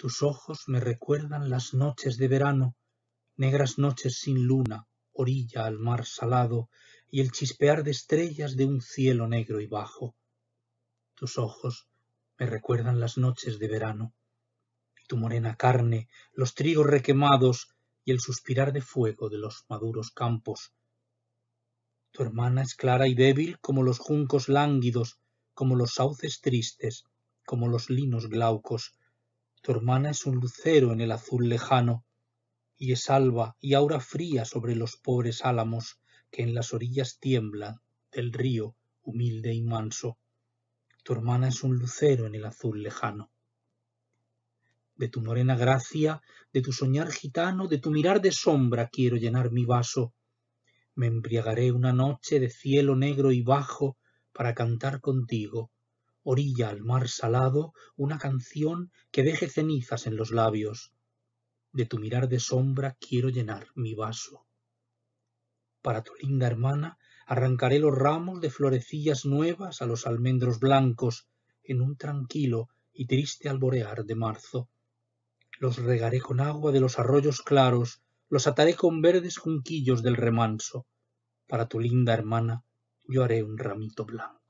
Tus ojos me recuerdan las noches de verano, negras noches sin luna, orilla al mar salado y el chispear de estrellas de un cielo negro y bajo. Tus ojos me recuerdan las noches de verano, y tu morena carne, los trigos requemados y el suspirar de fuego de los maduros campos. Tu hermana es clara y débil como los juncos lánguidos, como los sauces tristes, como los linos glaucos, tu hermana es un lucero en el azul lejano, y es alba y aura fría sobre los pobres álamos que en las orillas tiemblan del río humilde y manso. Tu hermana es un lucero en el azul lejano. De tu morena gracia, de tu soñar gitano, de tu mirar de sombra quiero llenar mi vaso. Me embriagaré una noche de cielo negro y bajo para cantar contigo orilla al mar salado una canción que deje cenizas en los labios. De tu mirar de sombra quiero llenar mi vaso. Para tu linda hermana arrancaré los ramos de florecillas nuevas a los almendros blancos en un tranquilo y triste alborear de marzo. Los regaré con agua de los arroyos claros, los ataré con verdes junquillos del remanso. Para tu linda hermana yo haré un ramito blanco.